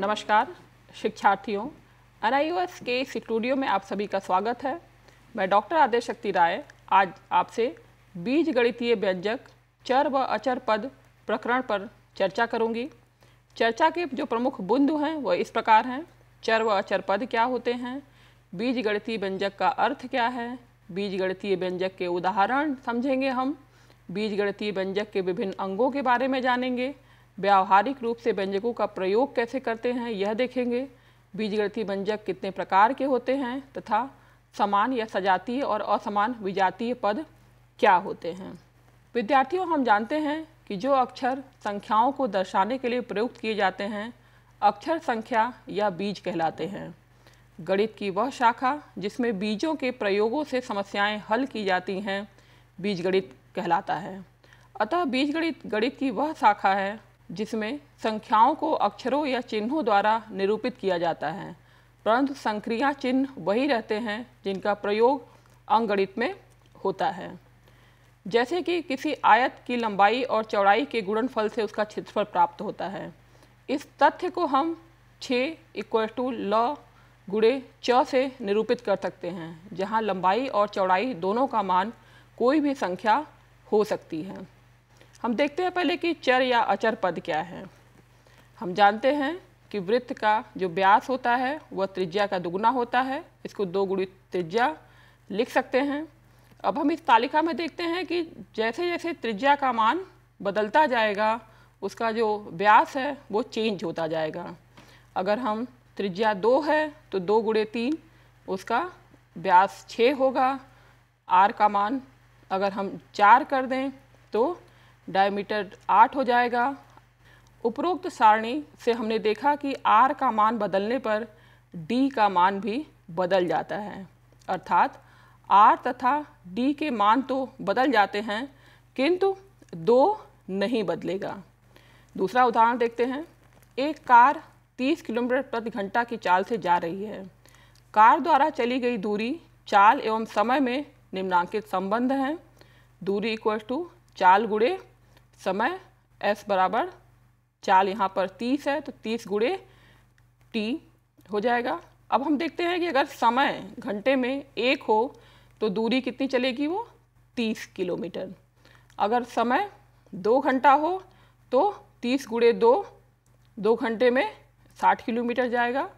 नमस्कार शिक्षार्थियों एन के स्टूडियो में आप सभी का स्वागत है मैं डॉक्टर आदेश शक्ति राय आज आपसे बीज गणितीय व्यंजक चर व अचर पद प्रकरण पर चर्चा करूंगी चर्चा के जो प्रमुख बिंदु हैं वह इस प्रकार हैं चर व अचर पद क्या होते हैं बीज गणितीय व्यंजक का अर्थ क्या है बीज गणितीय व्यंजक के उदाहरण समझेंगे हम बीज गणितीय व्यंजक के विभिन्न अंगों के बारे में जानेंगे व्यावहारिक रूप से व्यंजकों का प्रयोग कैसे करते हैं यह देखेंगे बीजगणितीय व्यंजक कितने प्रकार के होते हैं तथा समान या सजातीय और असमान विजातीय पद क्या होते हैं विद्यार्थियों हम जानते हैं कि जो अक्षर संख्याओं को दर्शाने के लिए प्रयुक्त किए जाते हैं अक्षर संख्या या बीज कहलाते हैं गणित की वह शाखा जिसमें बीजों के प्रयोगों से समस्याएं हल की जाती हैं बीजगणित कहलाता है अतः बीजगणित गणित की वह शाखा है जिसमें संख्याओं को अक्षरों या चिन्हों द्वारा निरूपित किया जाता है परंतु संक्रिया चिन्ह वही रहते हैं जिनका प्रयोग अंगणित में होता है जैसे कि किसी आयत की लंबाई और चौड़ाई के गुणनफल से उसका क्षेत्रफल प्राप्त होता है इस तथ्य को हम छः इक्वल टू ल गुड़े च से निरूपित कर सकते हैं जहाँ लंबाई और चौड़ाई दोनों का मान कोई भी संख्या हो सकती है हम देखते हैं पहले कि चर या अचर पद क्या है हम जानते हैं कि वृत्त का जो व्यास होता है वह त्रिज्या का दुगुना होता है इसको दो गुणित त्रिज्या लिख सकते हैं अब हम इस तालिका में देखते हैं कि जैसे जैसे त्रिज्या का मान बदलता जाएगा उसका जो व्यास है वो चेंज होता जाएगा अगर हम त्रिज्या दो है तो दो गुड़े तीन उसका व्यास छः होगा आर का मान अगर हम चार कर दें तो डायमीटर आठ हो जाएगा उपरोक्त सारणी से हमने देखा कि आर का मान बदलने पर डी का मान भी बदल जाता है अर्थात आर तथा डी के मान तो बदल जाते हैं किंतु दो नहीं बदलेगा दूसरा उदाहरण देखते हैं एक कार 30 किलोमीटर प्रति घंटा की चाल से जा रही है कार द्वारा चली गई दूरी चाल एवं समय में निम्नांकित संबंध हैं दूरी इक्वल टू चाल गुड़े समय एस बराबर चाल यहाँ पर तीस है तो तीस गुड़े टी हो जाएगा अब हम देखते हैं कि अगर समय घंटे में एक हो तो दूरी कितनी चलेगी वो तीस किलोमीटर अगर समय दो घंटा हो तो तीस गुड़े दो दो घंटे में साठ किलोमीटर जाएगा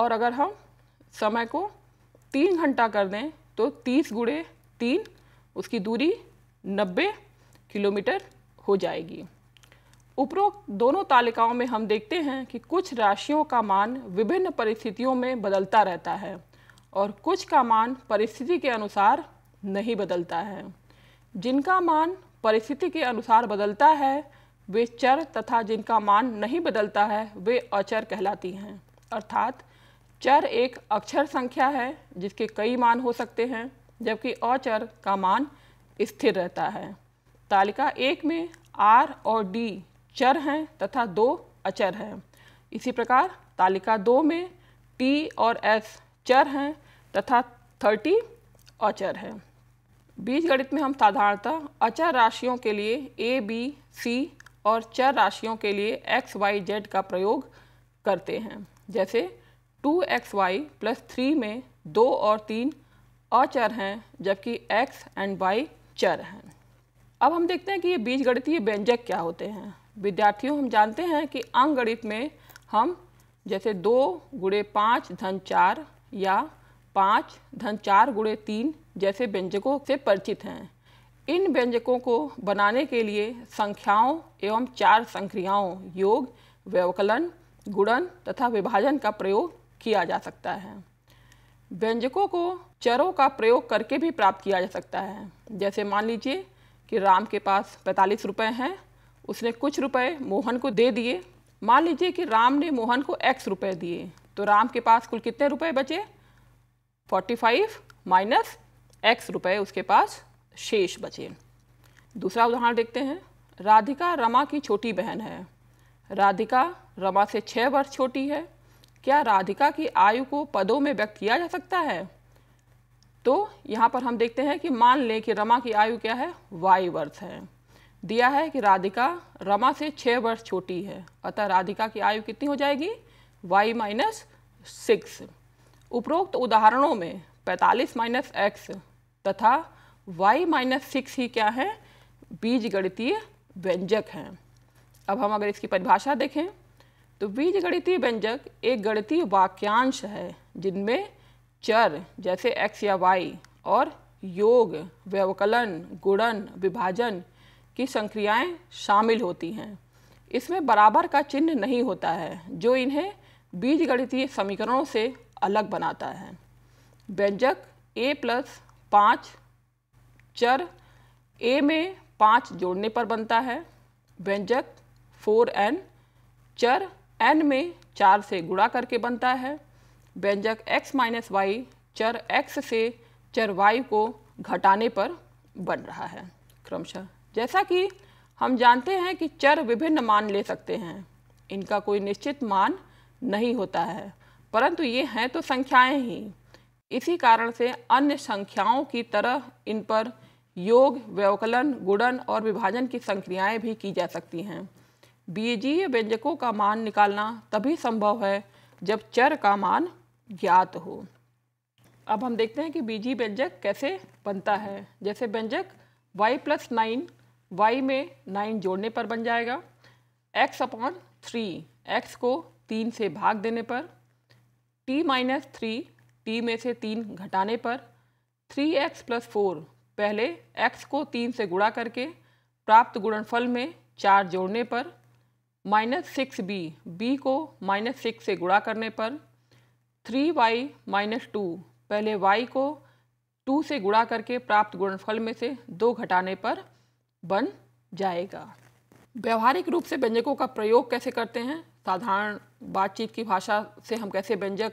और अगर हम समय को तीन घंटा कर दें तो तीस गुड़े तीन उसकी दूरी नब्बे किलोमीटर हो जाएगी उपरोक्त दोनों तालिकाओं में हम देखते हैं कि कुछ राशियों का मान विभिन्न परिस्थितियों में बदलता रहता है और कुछ का मान परिस्थिति के अनुसार नहीं बदलता है जिनका मान परिस्थिति के अनुसार बदलता है वे चर तथा जिनका मान नहीं बदलता है वे अचर कहलाती हैं अर्थात चर एक अक्षर संख्या है जिसके कई मान हो सकते हैं जबकि अचर का मान स्थिर रहता है तालिका एक में आर और डी चर हैं तथा दो अचर हैं इसी प्रकार तालिका दो में टी और एस चर हैं तथा थर्टी अचर हैं बीजगणित में हम साधारणतः अचर राशियों के लिए ए बी सी और चर राशियों के लिए एक्स वाई जेड का प्रयोग करते हैं जैसे two x y plus three में दो और तीन अचर हैं जबकि एक्स एंड वाई चर हैं अब हम देखते हैं कि ये बीज गणितीय व्यंजक क्या होते हैं विद्यार्थियों हम जानते हैं कि अंग गणित में हम जैसे दो गुड़े पाँच धन चार या पाँच धन चार गुड़े तीन जैसे व्यंजकों से परिचित हैं इन व्यंजकों को बनाने के लिए संख्याओं एवं चार संक्रियाओं योग व्यवकलन गुणन तथा विभाजन का प्रयोग किया जा सकता है व्यंजकों को चरों का प्रयोग करके भी प्राप्त किया जा सकता है जैसे मान लीजिए कि राम के पास पैंतालीस रुपये हैं उसने कुछ रुपए मोहन को दे दिए मान लीजिए कि राम ने मोहन को एक्स रुपए दिए तो राम के पास कुल कितने रुपए बचे 45 माइनस एक्स रुपये उसके पास शेष बचे दूसरा उदाहरण देखते हैं राधिका रमा की छोटी बहन है राधिका रमा से छः वर्ष छोटी है क्या राधिका की आयु को पदों में व्यक्त किया जा सकता है तो यहाँ पर हम देखते हैं कि मान लें कि रमा की आयु क्या है वाई वर्ष है दिया है कि राधिका रमा से छः वर्ष छोटी है अतः राधिका की आयु कितनी हो जाएगी वाई माइनस सिक्स उपरोक्त उदाहरणों में पैंतालीस माइनस एक्स तथा वाई माइनस सिक्स ही क्या है बीज गणितीय व्यंजक हैं अब हम अगर इसकी परिभाषा देखें तो बीज गणितीय व्यंजक एक गणितीय वाक्यांश है जिनमें चर जैसे एक्स या वाई और योग व्यवकलन गुणन विभाजन की संक्रियाएं शामिल होती हैं इसमें बराबर का चिन्ह नहीं होता है जो इन्हें बीजगणितीय समीकरणों से अलग बनाता है व्यंजक ए प्लस पाँच चर ए में पाँच जोड़ने पर बनता है व्यंजक फोर एन चर एन में चार से गुणा करके बनता है व्यंजक x माइनस वाई चर x से चर y को घटाने पर बन रहा है क्रमशः जैसा कि हम जानते हैं कि चर विभिन्न मान ले सकते हैं इनका कोई निश्चित मान नहीं होता है परंतु ये हैं तो संख्याएं ही इसी कारण से अन्य संख्याओं की तरह इन पर योग व्यवकलन गुणन और विभाजन की संक्रियाएं भी की जा सकती हैं बीजीय व्यंजकों का मान निकालना तभी संभव है जब चर का मान ज्ञात हो अब हम देखते हैं कि बीजी व्यंजक कैसे बनता है जैसे व्यंजक y प्लस नाइन वाई में नाइन जोड़ने पर बन जाएगा x अपॉन थ्री एक्स को तीन से भाग देने पर t माइनस थ्री टी में से तीन घटाने पर थ्री एक्स प्लस फोर पहले x को तीन से गुणा करके प्राप्त गुणनफल में चार जोड़ने पर माइनस सिक्स बी बी को माइनस सिक्स से गुणा करने पर थ्री वाई माइनस टू पहले y को 2 से गुणा करके प्राप्त गुणनफल में से दो घटाने पर बन जाएगा व्यवहारिक रूप से व्यंजकों का प्रयोग कैसे करते हैं साधारण बातचीत की भाषा से हम कैसे व्यंजक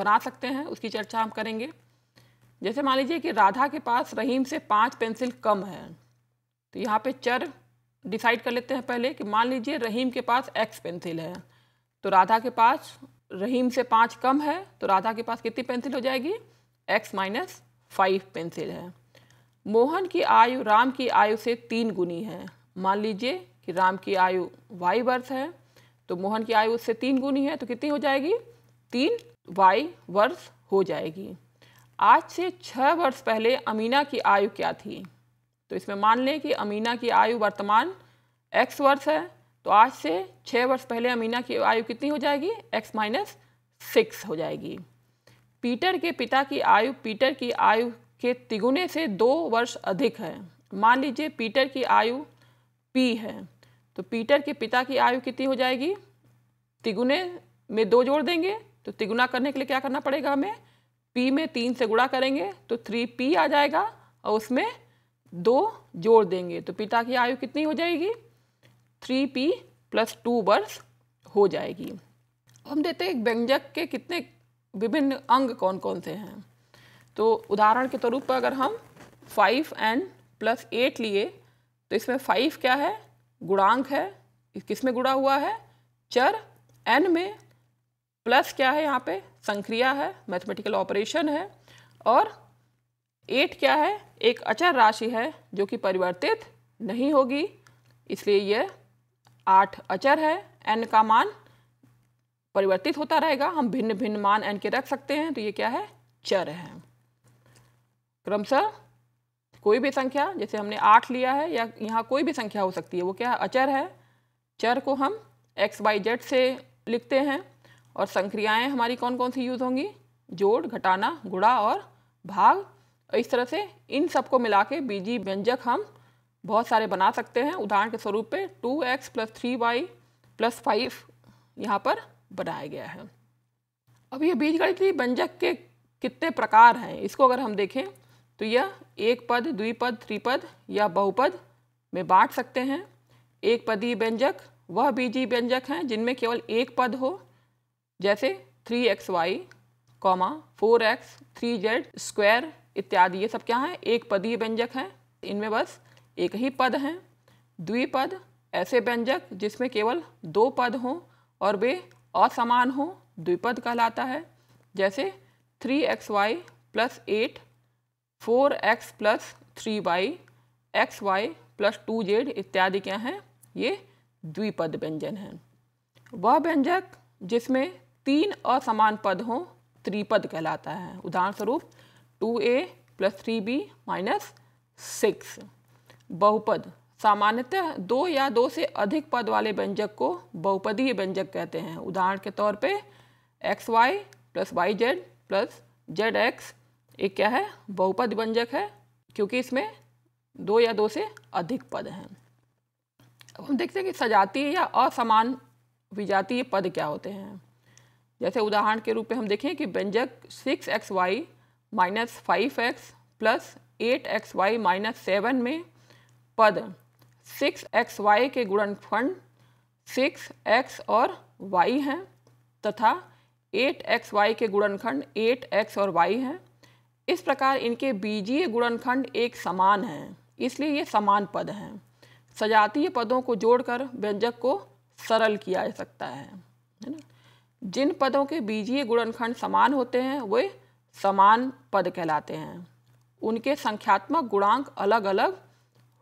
बना सकते हैं उसकी चर्चा हम करेंगे जैसे मान लीजिए कि राधा के पास रहीम से पाँच पेंसिल कम है तो यहाँ पे चर डिसाइड कर लेते हैं पहले कि मान लीजिए रहीम के पास एक्स पेंसिल है तो राधा के पास रहीम से पाँच कम है तो राधा के पास कितनी पेंसिल हो जाएगी एक्स माइनस फाइव पेंसिल है मोहन की आयु राम की आयु से तीन गुनी है मान लीजिए कि राम की आयु वाई वर्ष है तो मोहन की आयु उससे तीन गुनी है तो कितनी हो जाएगी तीन वाई वर्ष हो जाएगी आज से छः वर्ष पहले अमीना की आयु क्या थी तो इसमें मान लें कि अमीना की आयु वर्तमान एक्स वर्ष है तो आज से छः वर्ष पहले अमीना की आयु कितनी हो जाएगी एक्स माइनस सिक्स हो जाएगी पीटर के पिता की आयु पीटर की आयु के तिगुने से दो वर्ष अधिक है मान लीजिए पीटर की आयु पी है तो पीटर के पिता की आयु कितनी हो जाएगी तिगुने में दो जोड़ देंगे तो तिगुना करने के लिए क्या करना पड़ेगा हमें पी में तीन से गुणा करेंगे तो थ्री पी आ जाएगा और उसमें दो जोड़ देंगे तो पिता की आयु कितनी हो जाएगी थ्री पी प्लस टू वर्ष हो जाएगी हम देते हैं व्यंजक के कितने विभिन्न अंग कौन कौन से हैं तो उदाहरण के तौर पर अगर हम फाइव एन प्लस एट लिए तो इसमें फाइव क्या है गुणांक है किस में गुड़ा हुआ है चर एन में प्लस क्या है यहाँ पे संक्रिया है मैथमेटिकल ऑपरेशन है और एट क्या है एक अचर राशि है जो कि परिवर्तित नहीं होगी इसलिए यह आठ अचर है एन का मान परिवर्तित होता रहेगा हम भिन्न भिन्न मान एन के रख सकते हैं तो ये क्या है चर है क्रमशः कोई भी संख्या जैसे हमने आठ लिया है या यहाँ कोई भी संख्या हो सकती है वो क्या है अचर है चर को हम एक्स बाई जेड से लिखते हैं और संक्रियाएँ हमारी कौन कौन सी यूज़ होंगी जोड़ घटाना गुड़ा और भाग इस तरह से इन सबको मिला के बीजी व्यंजक हम बहुत सारे बना सकते हैं उदाहरण के स्वरूप पे two x plus three y plus five यहाँ पर बनाया गया है अब यह बीजगणित व्यंजक के कितने प्रकार हैं इसको अगर हम देखें तो यह एक पद द्विपद त्रिपद या बहुपद में बांट सकते हैं एक पदी व्यंजक वह बीजी व्यंजक हैं जिनमें केवल एक पद हो जैसे three x y comma four x three z square इत्यादि ये सब क्या हैं एक पदीय व्यंजक हैं इनमें बस एक ही पद हैं द्विपद ऐसे व्यंजक जिसमें केवल दो पद हों और वे असमान हों द्विपद कहलाता है जैसे three x y plus eight four x plus three y x y plus two z इत्यादि क्या हैं ये द्विपद व्यंजन हैं वह व्यंजक जिसमें तीन असमान पद हों त्रिपद कहलाता है उदाहरण स्वरूप two a plus three b minus six बहुपद सामान्यतः दो या दो से अधिक पद वाले व्यंजक को बहुपदीय व्यंजक कहते हैं उदाहरण के तौर पे x y plus y z plus z x एक क्या है बहुपद व्यंजक है क्योंकि इसमें दो या दो से अधिक पद हैं अब हम देखते हैं कि सजातीय या असमान विजातीय पद क्या होते हैं जैसे उदाहरण के रूप में हम देखें कि व्यंजक six x y minus five x plus eight x y minus seven में पद सिक्स एक्स वाई के गुणनखंड सिक्स एक्स और वाई हैं तथा एट एक्स वाई के गुणनखंड एट एक्स और वाई हैं इस प्रकार इनके बीजीय गुणनखंड एक समान हैं इसलिए ये समान पद हैं सजातीय पदों को जोड़कर व्यंजक को सरल किया जा सकता है है ना जिन पदों के बीजीय गुणनखंड समान होते हैं वे समान पद कहलाते हैं उनके संख्यात्मक गुणांक अलग अलग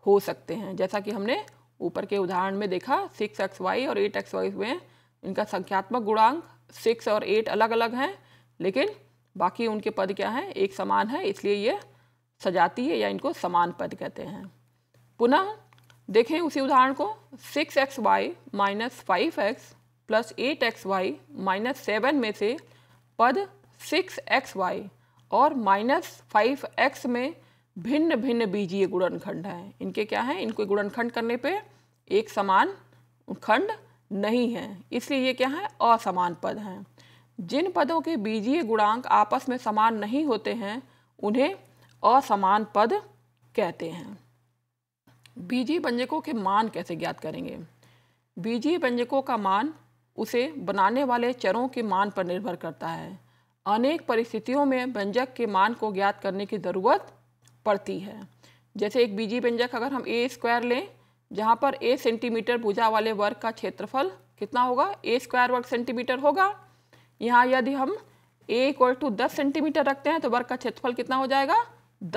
हो सकते हैं जैसा कि हमने ऊपर के उदाहरण में देखा सिक्स एक्स वाई और एट एक्स वाई में इनका संख्यात्मक गुणांक सिक्स और एट अलग अलग हैं लेकिन बाकी उनके पद क्या हैं एक समान है इसलिए ये सजाती है या इनको समान पद कहते हैं पुनः देखें उसी उदाहरण को six x y minus five x plus eight x y minus seven में से पद सिक्स एक्स वाई और माइनस फाइव एक्स में भिन्न भिन्न बीजीय गुणनखंड हैं इनके क्या हैं इनके गुणनखंड करने पे एक समान खंड नहीं है इसलिए ये क्या है असमान पद हैं जिन पदों के बीजीय गुणांक आपस में समान नहीं होते हैं उन्हें असमान पद कहते हैं बीजीय व्यंजकों के मान कैसे ज्ञात करेंगे बीजीय व्यंजकों का मान उसे बनाने वाले चरों के मान पर निर्भर करता है अनेक परिस्थितियों में व्यंजक के मान को ज्ञात करने की ज़रूरत पड़ती है जैसे एक बीजी व्यंजक अगर हम ए स्क्वायर लें जहाँ पर ए सेंटीमीटर भुजा वाले वर्ग का क्षेत्रफल कितना होगा ए स्क्वायर वर्ग सेंटीमीटर होगा यहाँ यदि हम ए इक्वल टू दस सेंटीमीटर रखते हैं तो वर्ग का क्षेत्रफल कितना हो जाएगा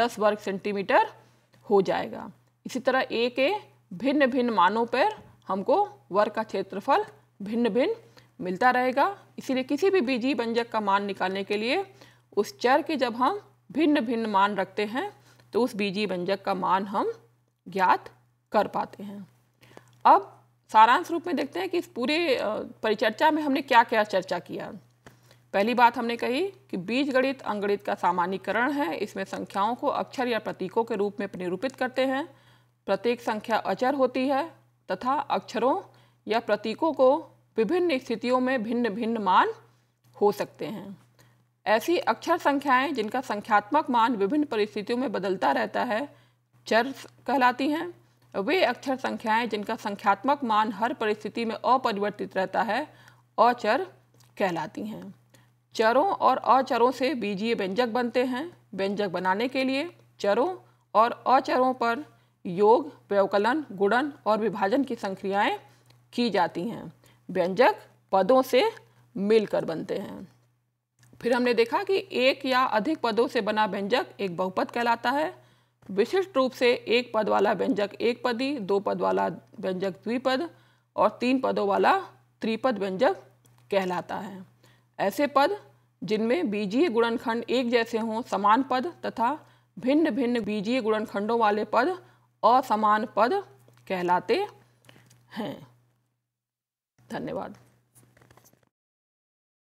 दस वर्ग सेंटीमीटर हो जाएगा इसी तरह ए के भिन्न भिन्न मानों पर हमको वर्ग का क्षेत्रफल भिन्न भिन्न मिलता रहेगा इसीलिए किसी भी बीजी व्यंजक का मान निकालने के लिए उस चर के जब हम भिन्न भिन्न मान रखते हैं तो उस बीजी व्यंजक का मान हम ज्ञात कर पाते हैं अब सारांश रूप में देखते हैं कि इस पूरे परिचर्चा में हमने क्या क्या चर्चा किया पहली बात हमने कही कि बीज गणित अंगणित का सामान्यकरण है इसमें संख्याओं को अक्षर या प्रतीकों के रूप में निरूपित करते हैं प्रत्येक संख्या अचर होती है तथा अक्षरों या प्रतीकों को विभिन्न स्थितियों में भिन्न भिन्न मान हो सकते हैं ऐसी अक्षर संख्याएं जिनका संख्यात्मक मान विभिन्न परिस्थितियों में बदलता रहता है चर कहलाती हैं वे अक्षर संख्याएं जिनका संख्यात्मक मान हर परिस्थिति में अपरिवर्तित रहता है अचर कहलाती हैं चरों और अचरों से बीजीय व्यंजक बनते हैं व्यंजक बनाने के लिए चरों और अचरों पर योग व्यवकलन गुणन और विभाजन की संक्रियाएं की जाती हैं व्यंजक पदों से मिलकर बनते हैं फिर हमने देखा कि एक या अधिक पदों से बना व्यंजक एक बहुपद कहलाता है विशिष्ट रूप से एक पद वाला व्यंजक एक पदी दो पद वाला व्यंजक द्विपद और तीन पदों वाला त्रिपद व्यंजक कहलाता है ऐसे पद जिनमें बीजीय गुणनखंड एक जैसे हों समान पद तथा भिन्न भिन्न बीजीय गुणनखंडों वाले पद असमान पद कहलाते हैं धन्यवाद